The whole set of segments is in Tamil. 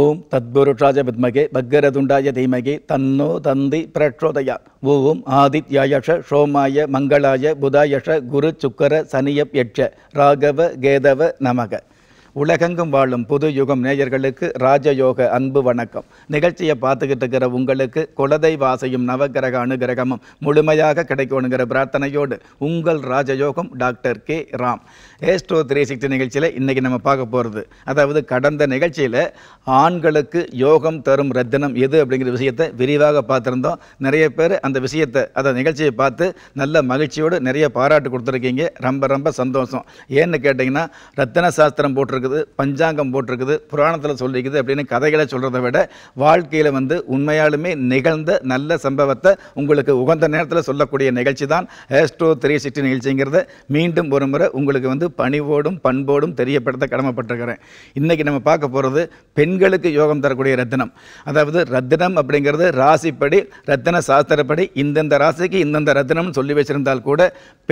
ஓம் தத்புருஷாஜ வித்மகே பக்கரதுண்டாய தீமகே தன்னோ தந்தி பிரச்சோதயா ஓம் ஆதித்யாயஷ ஷோமாய மங்களாய புதாயஷ குரு சுக்கர சனியப் எட்ச ராகவ கேதவ நமக உலகெங்கும் வாழும் புது யுகம் நேயர்களுக்கு ராஜயோக அன்பு வணக்கம் நிகழ்ச்சியை பார்த்துக்கிட்டு இருக்கிற உங்களுக்கு குலதை வாசையும் நவகிரக அனுகிரகமும் முழுமையாக கிடைக்கணுங்கிற பிரார்த்தனையோடு உங்கள் ராஜயோகம் doctor K Ram astro three sixty நிகழ்ச்சியில் இன்றைக்கி நம்ம பார்க்க போகிறது அதாவது கடந்த நிகழ்ச்சியில் ஆண்களுக்கு யோகம் தரும் ரத்தனம் எது அப்படிங்கிற விஷயத்தை விரிவாக பார்த்துருந்தோம் நிறைய பேர் அந்த விஷயத்தை அந்த நிகழ்ச்சியை பார்த்து நல்ல மகிழ்ச்சியோடு நிறைய பாராட்டு கொடுத்துருக்கீங்க ரொம்ப ரொம்ப சந்தோஷம் ஏன்னு கேட்டிங்கன்னா ரத்தன சாஸ்திரம் போட்டிருக்குது பஞ்சாங்கம் போட்டிருக்குது புராணத்தில் சொல்லியிருக்குது அப்படின்னு கதைகளை சொல்கிறத விட வாழ்க்கையில் வந்து உண்மையாலுமே நிகழ்ந்த நல்ல சம்பவத்தை உங்களுக்கு உகந்த நேரத்தில் சொல்லக்கூடிய நிகழ்ச்சி தான் ஏஸ்டோ த்ரீ சிக்ஸ்டி நிகழ்ச்சிங்கிறத மீண்டும் ஒரு முறை உங்களுக்கு வந்து பணிவோடும் பண்போடும் தெரியப்படுத்த கடமைப்பட்டிருக்கிறேன் இன்னைக்கு நம்ம பார்க்க போகிறது பெண்களுக்கு யோகம் தரக்கூடிய ரத்தினம் அதாவது ரத்தினம் அப்படிங்கிறது ராசிப்படி ரத்தின சாஸ்திரப்படி இந்தந்த ராசிக்கு இந்தந்த ரத்தினம்னு சொல்லி வச்சிருந்தால் கூட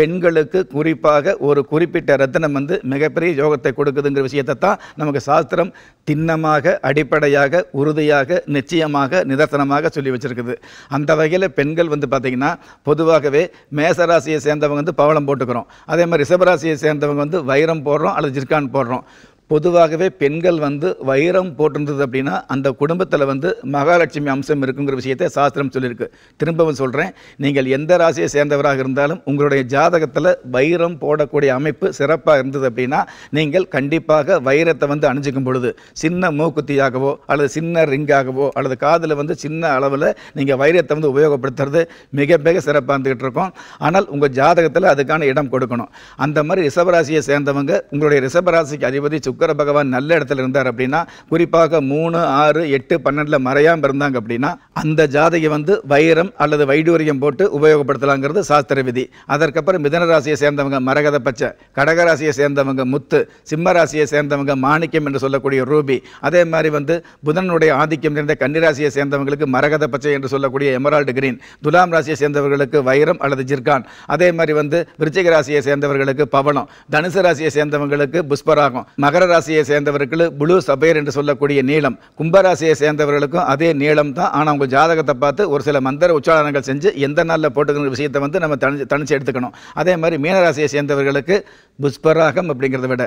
பெண்களுக்கு குறிப்பாக ஒரு குறிப்பிட்ட ரத்தினம் வந்து மிகப்பெரிய யோகத்தை கொடுக்குதுங்கிற விஷயத்தை தான் நமக்கு சாஸ்திரம் திண்ணமாக அடிப்படையாக உறுதியாக நிச்சயமாக நிதர்சனமாக சொல்லி வச்சிருக்குது அந்த வகையில் பெண்கள் வந்து பார்த்திங்கன்னா பொதுவாகவே மேசராசியை சேர்ந்தவங்க வந்து பவளம் போட்டுக்கிறோம் அதே மாதிரி ரிஷபராசியை சேர்ந்தவங்க வந்து வைரம் போடுறோம் அல்லது ஜிர்கான் போடுறோம் பொதுவாகவே பெண்கள் வந்து வைரம் போட்டிருந்தது அப்படின்னா அந்த குடும்பத்தில் வந்து மகாலட்சுமி அம்சம் இருக்குங்கிற விஷயத்தை சாஸ்திரம் சொல்லியிருக்கு திரும்பவும் சொல்கிறேன் நீங்கள் எந்த ராசியை சேர்ந்தவராக இருந்தாலும் உங்களுடைய ஜாதகத்தில் வைரம் போடக்கூடிய அமைப்பு சிறப்பாக இருந்தது அப்படின்னா நீங்கள் கண்டிப்பாக வைரத்தை வந்து அணிஞ்சிக்கும் பொழுது சின்ன மூக்குத்தியாகவோ அல்லது சின்ன ரிங்காகவோ அல்லது காதில் வந்து சின்ன அளவில் நீங்கள் வைரத்தை வந்து உபயோகப்படுத்துறது மிக மிக சிறப்பாக இருந்துகிட்டு இருக்கோம் ஆனால் உங்கள் ஜாதகத்தில் அதுக்கான இடம் கொடுக்கணும் அந்த மாதிரி ரிஷபராசியை சேர்ந்தவங்க உங்களுடைய ரிஷபராசிக்கு அதிபதி சுக்க சுக்கர பகவான் நல்ல இடத்துல இருந்தார் அப்படின்னா குறிப்பாக மூணு ஆறு எட்டு பன்னெண்டுல மறையாம இருந்தாங்க அப்படின்னா அந்த ஜாதகை வந்து வைரம் அல்லது வைடூரியம் போட்டு உபயோகப்படுத்தலாங்கிறது சாஸ்திர விதி அதற்கப்புறம் மிதனராசியை சேர்ந்தவங்க மரகத பச்சை கடகராசியை சேர்ந்தவங்க முத்து சிம்ம ராசியை சேர்ந்தவங்க மாணிக்கம் என்று சொல்லக்கூடிய ரூபி அதே மாதிரி வந்து புதனுடைய ஆதிக்கம் நிறைந்த கன்னிராசியை சேர்ந்தவங்களுக்கு மரகத பச்சை என்று சொல்லக்கூடிய எமரால்டு கிரீன் துலாம் ராசியை சேர்ந்தவர்களுக்கு வைரம் அல்லது ஜிர்கான் அதே மாதிரி வந்து விருச்சிக ராசியை சேர்ந்தவர்களுக்கு பவனம் தனுசு ராசியை சேர்ந்தவங்களுக்கு புஷ்பராகம் மகர ராசியை சேர்ந்தவர்கள் புளு சபையர் என்று சொல்லக்கூடிய நீளம் கும்பராசியை சேர்ந்தவர்களுக்கும் அதே நீளம் தான் ஆனால் உங்கள் ஜாதகத்தை பார்த்து ஒரு சில மந்திர உச்சாரணங்கள் செஞ்சு எந்த நாளில் போட்டுக்கிற விஷயத்தை வந்து நம்ம தனி தனிச்சு எடுத்துக்கணும் அதே மாதிரி மீனராசியை சேர்ந்தவர்களுக்கு புஷ்பராகம் அப்படிங்கிறத விட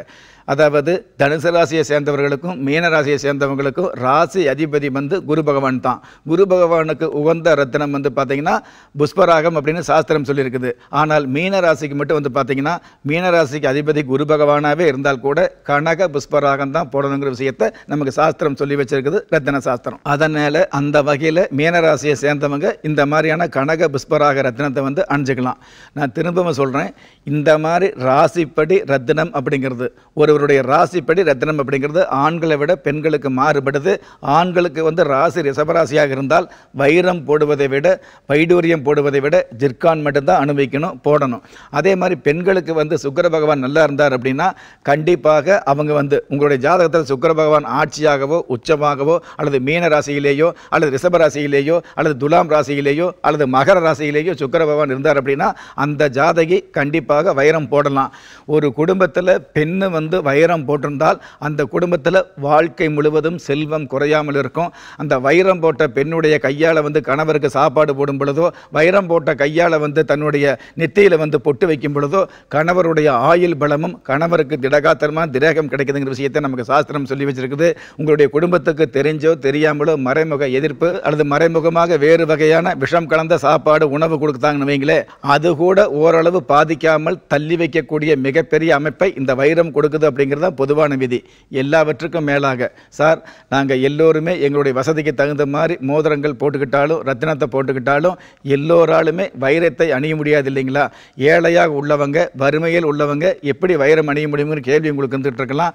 அதாவது தனுசு ராசியை சேர்ந்தவர்களுக்கும் மீனராசியை சேர்ந்தவங்களுக்கும் ராசி அதிபதி வந்து குரு பகவான் தான் குரு பகவானுக்கு உகந்த ரத்தனம் வந்து பார்த்தீங்கன்னா புஷ்பராகம் அப்படின்னு சாஸ்திரம் சொல்லியிருக்குது ஆனால் மீனராசிக்கு மட்டும் வந்து பார்த்தீங்கன்னா மீனராசிக்கு அதிபதி குரு பகவானாகவே இருந்தால் கூட கனக புஷ்பராகம் தான் போடணுங்கிற விஷயத்தை நமக்கு சாஸ்திரம் சொல்லி வச்சிருக்குது ரத்தன சாஸ்திரம் அதனால அந்த வகையில் மீனராசியை சேர்ந்தவங்க இந்த மாதிரியான கனக புஷ்பராக ரத்தினத்தை வந்து அணிஞ்சுக்கலாம் நான் திரும்பவும் சொல்கிறேன் இந்த மாதிரி ராசிப்படி ரத்தினம் அப்படிங்கிறது ஒருவருடைய ராசிப்படி ரத்தினம் அப்படிங்கிறது ஆண்களை விட பெண்களுக்கு மாறுபடுது ஆண்களுக்கு வந்து ராசி ரிசபராசியாக இருந்தால் வைரம் போடுவதை விட வைடூரியம் போடுவதை விட ஜிர்கான் மட்டும்தான் அனுபவிக்கணும் போடணும் அதே மாதிரி பெண்களுக்கு வந்து சுக்கர பகவான் நல்லா இருந்தார் அப்படின்னா கண்டிப்பாக அவங்க நீங்கள் வந்து உங்களுடைய ஜாதகத்தில் சுக்கர பகவான் ஆட்சியாகவோ உச்சமாகவோ அல்லது மீன ராசியிலேயோ அல்லது ரிஷப ராசியிலேயோ அல்லது துலாம் ராசியிலேயோ அல்லது மகர ராசியிலேயோ சுக்கர பகவான் இருந்தார் அப்படின்னா அந்த ஜாதகி கண்டிப்பாக வைரம் போடலாம் ஒரு குடும்பத்தில் பெண்ணு வந்து வைரம் போட்டிருந்தால் அந்த குடும்பத்தில் வாழ்க்கை முழுவதும் செல்வம் குறையாமல் இருக்கும் அந்த வைரம் போட்ட பெண்ணுடைய கையால் வந்து கணவருக்கு சாப்பாடு போடும் பொழுதோ வைரம் போட்ட கையால் வந்து தன்னுடைய நெத்தியில் வந்து பொட்டு வைக்கும் பொழுதோ கணவருடைய ஆயுள் பலமும் கணவருக்கு திடகாத்திரமாக திரேகம் கிடைக்கும் கிடைக்குதுங்கிற விஷயத்தை நமக்கு சாஸ்திரம் சொல்லி வச்சிருக்குது உங்களுடைய குடும்பத்துக்கு தெரிஞ்சோ தெரியாமலோ மறைமுக எதிர்ப்பு அல்லது மறைமுகமாக வேறு வகையான விஷம் கலந்த சாப்பாடு உணவு கொடுத்தாங்கன்னு வைங்களேன் அது கூட ஓரளவு பாதிக்காமல் தள்ளி வைக்கக்கூடிய மிகப்பெரிய அமைப்பை இந்த வைரம் கொடுக்குது அப்படிங்கிறது தான் பொதுவான விதி எல்லாவற்றுக்கும் மேலாக சார் நாங்கள் எல்லோருமே எங்களுடைய வசதிக்கு தகுந்த மாதிரி மோதிரங்கள் போட்டுக்கிட்டாலும் ரத்தினத்தை போட்டுக்கிட்டாலும் எல்லோராலுமே வைரத்தை அணிய முடியாது இல்லைங்களா ஏழையாக உள்ளவங்க வறுமையில் உள்ளவங்க எப்படி வைரம் அணிய முடியுங்கிற கேள்வி உங்களுக்கு இருந்துகிட்டு இருக்கலாம்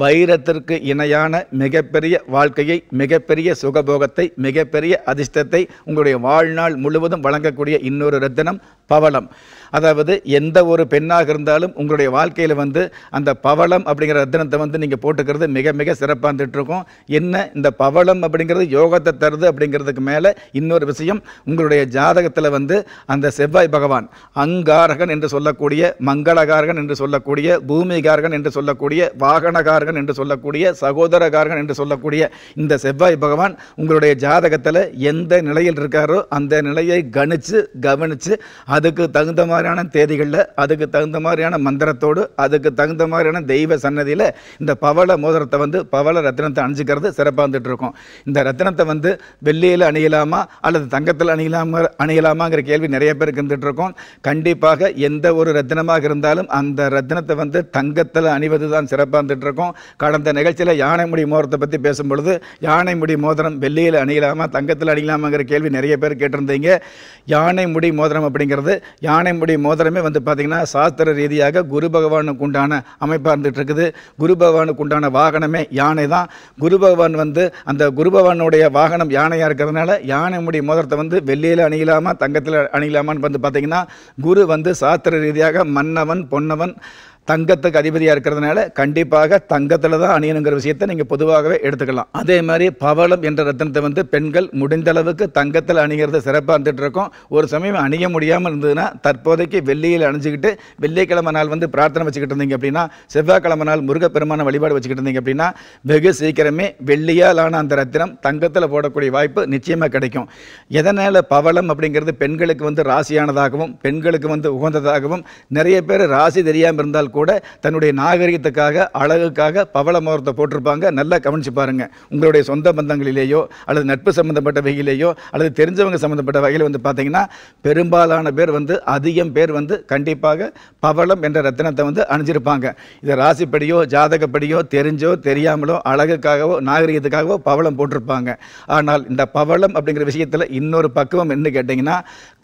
வைரத்திற்கு இணையான மிகப்பெரிய வாழ்க்கையை மிகப்பெரிய சுகபோகத்தை மிகப்பெரிய அதிர்ஷ்டத்தை உங்களுடைய வாழ்நாள் முழுவதும் வழங்கக்கூடிய இன்னொரு ரத்தினம் பவளம் அதாவது எந்த ஒரு பெண்ணாக இருந்தாலும் உங்களுடைய வாழ்க்கையில் வந்து அந்த பவளம் அப்படிங்கிற ரத்தினத்தை வந்து நீங்கள் போட்டுக்கிறது மிக மிக சிறப்பாக இருந்துகிட்ருக்கோம் என்ன இந்த பவளம் அப்படிங்கிறது யோகத்தை தருது அப்படிங்கிறதுக்கு மேலே இன்னொரு விஷயம் உங்களுடைய ஜாதகத்தில் வந்து அந்த செவ்வாய் பகவான் அங்காரகன் என்று சொல்லக்கூடிய மங்களகாரகன் என்று சொல்லக்கூடிய பூமிகாரகன் என்று சொல்லக்கூடிய வாகனகாரகன் சகோதரர்கள் என்று சொல்லக்கூடிய சகோதரகார்கள் என்று சொல்லக்கூடிய இந்த செவ்வாய் பகவான் உங்களுடைய ஜாதகத்தில் எந்த நிலையில் இருக்காரோ அந்த நிலையை கணித்து கவனித்து அதுக்கு தகுந்த மாதிரியான தேதிகளில் அதுக்கு தகுந்த மாதிரியான மந்திரத்தோடு அதுக்கு தகுந்த மாதிரியான தெய்வ சன்னதியில் இந்த பவள மோதிரத்தை வந்து பவள ரத்தினத்தை அணிஞ்சிக்கிறது சிறப்பாக வந்துட்டு இருக்கும் இந்த ரத்தினத்தை வந்து வெள்ளியில் அணியலாமா அல்லது தங்கத்தில் அணியலாமா அணியலாமாங்கிற கேள்வி நிறைய பேருக்கு இருந்துட்டு இருக்கோம் கண்டிப்பாக எந்த ஒரு ரத்தினமாக இருந்தாலும் அந்த ரத்தினத்தை வந்து தங்கத்தில் அணிவது தான் சிறப்பாக இருந்துட்டு இருக்கோம் கடந்த நிகழ்ச்சியில் யானை முடி மோதிரத்தை பற்றி பேசும்பொழுது யானை முடி மோதிரம் வெள்ளியில் அணியலாமா தங்கத்தில் அணியலாமாங்கிற கேள்வி நிறைய பேர் கேட்டிருந்தீங்க யானை முடி மோதிரம் அப்படிங்கிறது யானை முடி மோதிரமே வந்து பார்த்தீங்கன்னா சாஸ்திர ரீதியாக குரு பகவானுக்கு உண்டான அமைப்பாக இருந்துகிட்டு இருக்குது குரு பகவானுக்கு உண்டான வாகனமே யானை தான் குரு பகவான் வந்து அந்த குரு பகவானுடைய வாகனம் யானையாக இருக்கிறதுனால யானை முடி மோதிரத்தை வந்து வெள்ளியில் அணியலாமா தங்கத்தில் அணியலாமான்னு வந்து பார்த்தீங்கன்னா குரு வந்து சாஸ்திர ரீதியாக மன்னவன் பொன்னவன் தங்கத்துக்கு அதிபதியாக இருக்கிறதுனால கண்டிப்பாக தங்கத்தில் தான் அணியணுங்கிற விஷயத்தை நீங்கள் பொதுவாகவே எடுத்துக்கலாம் அதே மாதிரி பவளம் என்ற ரத்தனத்தை வந்து பெண்கள் முடிந்த அளவுக்கு தங்கத்தில் அணிகிறது சிறப்பாக இருந்துகிட்டு இருக்கோம் ஒரு சமயம் அணிய முடியாமல் இருந்ததுன்னா தற்போதைக்கு வெள்ளியில் அணிஞ்சிக்கிட்டு வெள்ளிக்கிழமை நாள் வந்து பிரார்த்தனை வச்சுக்கிட்டு இருந்தீங்க அப்படின்னா செவ்வாய்க்கிழமை நாள் முருகப்பெருமான வழிபாடு வச்சுக்கிட்டு இருந்தீங்க அப்படின்னா வெகு சீக்கிரமே வெள்ளியால் ஆன அந்த ரத்தினம் தங்கத்தில் போடக்கூடிய வாய்ப்பு நிச்சயமாக கிடைக்கும் எதனால் பவளம் அப்படிங்கிறது பெண்களுக்கு வந்து ராசியானதாகவும் பெண்களுக்கு வந்து உகந்ததாகவும் நிறைய பேர் ராசி தெரியாமல் இருந்தால் கூட தன்னுடைய நாகரிகத்துக்காக அழகுக்காக பவள மரத்தை போட்டிருப்பாங்க நல்லா கவனிச்சு பாருங்கள் உங்களுடைய சொந்த பந்தங்களிலேயோ அல்லது நட்பு சம்மந்தப்பட்ட வகையிலேயோ அல்லது தெரிஞ்சவங்க சம்மந்தப்பட்ட வகையில் வந்து பார்த்தீங்கன்னா பெரும்பாலான பேர் வந்து அதிகம் பேர் வந்து கண்டிப்பாக பவளம் என்ற ரத்தினத்தை வந்து அணிஞ்சிருப்பாங்க இதை ராசிப்படியோ ஜாதகப்படியோ தெரிஞ்சோ தெரியாமலோ அழகுக்காகவோ நாகரிகத்துக்காகவோ பவளம் போட்டிருப்பாங்க ஆனால் இந்த பவளம் அப்படிங்கிற விஷயத்தில் இன்னொரு பக்குவம் என்ன கேட்டிங்கன்னா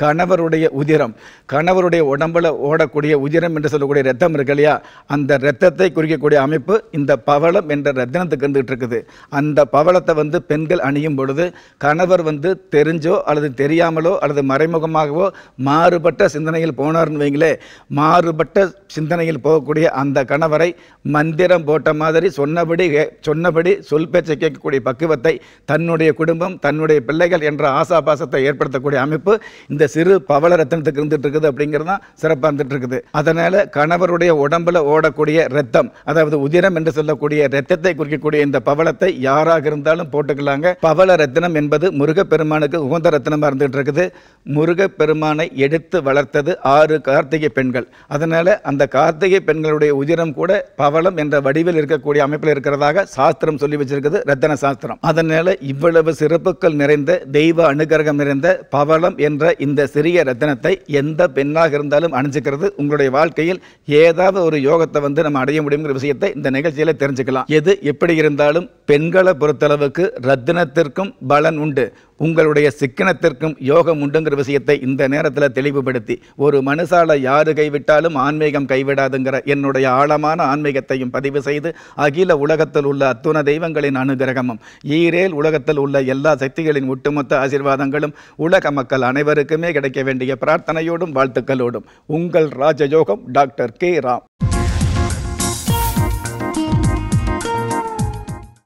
கணவருடைய உதிரம் கணவருடைய உடம்புல ஓடக்கூடிய உதிரம் என்று சொல்லக்கூடிய ரத்தம் இருக்கு இல்லையா அந்த ரத்தத்தை குறிக்கக்கூடிய அமைப்பு இந்த பவளம் என்ற ரத்தினத்துக்கு இருந்துகிட்டு இருக்குது அந்த பவளத்தை வந்து பெண்கள் அணியும் பொழுது கணவர் வந்து தெரிஞ்சோ அல்லது தெரியாமலோ அல்லது மறைமுகமாகவோ மாறுபட்ட சிந்தனையில் போனார்னு வைங்களே மாறுபட்ட சிந்தனையில் போகக்கூடிய அந்த கணவரை மந்திரம் போட்ட மாதிரி சொன்னபடி சொன்னபடி சொல் பேச்சை கேட்கக்கூடிய பக்குவத்தை தன்னுடைய குடும்பம் தன்னுடைய பிள்ளைகள் என்ற ஆசாபாசத்தை ஏற்படுத்தக்கூடிய அமைப்பு இந்த சிறு பவள ரத்தினத்துக்கு இருந்துட்டு இருக்குது அப்படிங்கிறது தான் சிறப்பாக இருந்துட்டு இருக்குது அதனால் கணவருடைய உடம்புல ஓடக்கூடிய ரத்தம் அதாவது உதிரம் என்று சொல்லக்கூடிய ரத்தத்தை குறிக்கக்கூடிய இந்த பவளத்தை யாராக இருந்தாலும் போட்டுக்கலாங்க பவள ரத்தினம் என்பது பெருமானுக்கு உகந்த ரத்தினமாக இருந்துகிட்டு இருக்குது பெருமானை எடுத்து வளர்த்தது ஆறு கார்த்திகை பெண்கள் அதனால் அந்த கார்த்திகை பெண்களுடைய உதிரம் கூட பவளம் என்ற வடிவில் இருக்கக்கூடிய அமைப்பில் இருக்கிறதாக சாஸ்திரம் சொல்லி வச்சிருக்குது ரத்தன சாஸ்திரம் அதனால் இவ்வளவு சிறப்புகள் நிறைந்த தெய்வ அனுகிரகம் நிறைந்த பவளம் என்ற இந்த சிறிய ரத்தனத்தை எந்த பெண்ணாக இருந்தாலும் அணிஞ்சுக்கிறது உங்களுடைய வாழ்க்கையில் ஏதாவது ஒரு யோகத்தை வந்து நம்ம அடைய முடியுங்கிற விஷயத்தை இந்த நிகழ்ச்சியில தெரிஞ்சுக்கலாம் எது எப்படி இருந்தாலும் பெண்களை பொறுத்தளவுக்கு ரத்தினத்திற்கும் பலன் உண்டு உங்களுடைய சிக்கனத்திற்கும் யோகம் உண்டுங்கிற விஷயத்தை இந்த நேரத்தில் தெளிவுபடுத்தி ஒரு மனுஷால யாரு கைவிட்டாலும் ஆன்மீகம் கைவிடாதுங்கிற என்னுடைய ஆழமான ஆன்மீகத்தையும் பதிவு செய்து அகில உலகத்தில் உள்ள அத்துண தெய்வங்களின் அனுகிரகமும் ஈரேல் உலகத்தில் உள்ள எல்லா சக்திகளின் ஒட்டுமொத்த ஆசீர்வாதங்களும் உலக மக்கள் அனைவருக்குமே கிடைக்க வேண்டிய பிரார்த்தனையோடும் வாழ்த்துக்களோடும் உங்கள் ராஜயோகம் டாக்டர் கே ராம்